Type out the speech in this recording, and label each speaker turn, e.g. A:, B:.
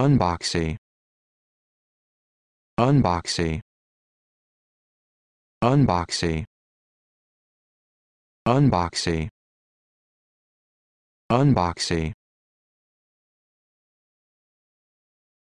A: Unboxy. Unboxy. Unboxy. Unboxy. Unboxy.